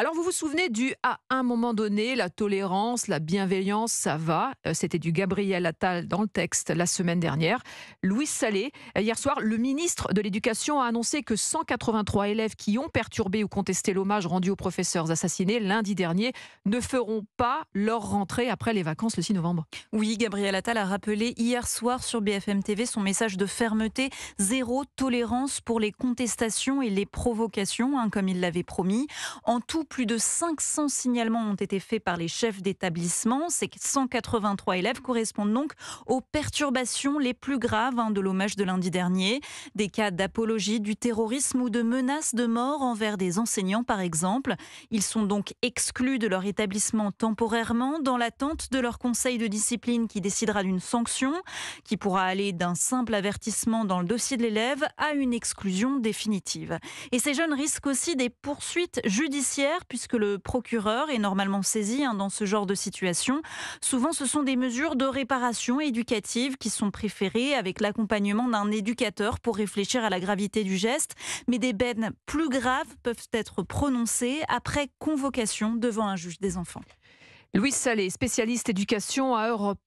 Alors vous vous souvenez du à un moment donné, la tolérance, la bienveillance, ça va. Euh, c'était du Gabriel Attal dans le texte la semaine dernière. Louis Salé, euh, hier soir, le ministre de l'Éducation a annoncé que 183 élèves qui ont perturbé ou contesté l'hommage rendu aux professeurs assassinés lundi dernier ne feront pas leur rentrée après les vacances le 6 novembre. Oui, Gabriel Attal a rappelé hier soir sur BFM TV son message de fermeté, zéro tolérance pour les contestations et les provocations, hein, comme il l'avait promis. En tout, plus de 500 signalements ont été faits par les chefs d'établissement. Ces 183 élèves correspondent donc aux perturbations les plus graves hein, de l'hommage de lundi dernier. Des cas d'apologie du terrorisme ou de menaces de mort envers des enseignants, par exemple. Ils sont donc exclus de leur établissement temporairement dans l'attente de leur conseil de discipline qui décidera d'une sanction qui pourra aller d'un simple avertissement dans le dossier de l'élève à une exclusion définitive. Et ces jeunes risquent aussi des poursuites judiciaires puisque le procureur est normalement saisi hein, dans ce genre de situation. Souvent, ce sont des mesures de réparation éducative qui sont préférées avec l'accompagnement d'un éducateur pour réfléchir à la gravité du geste. Mais des peines plus graves peuvent être prononcées après convocation devant un juge des enfants. Louis Salé, spécialiste éducation à Europe.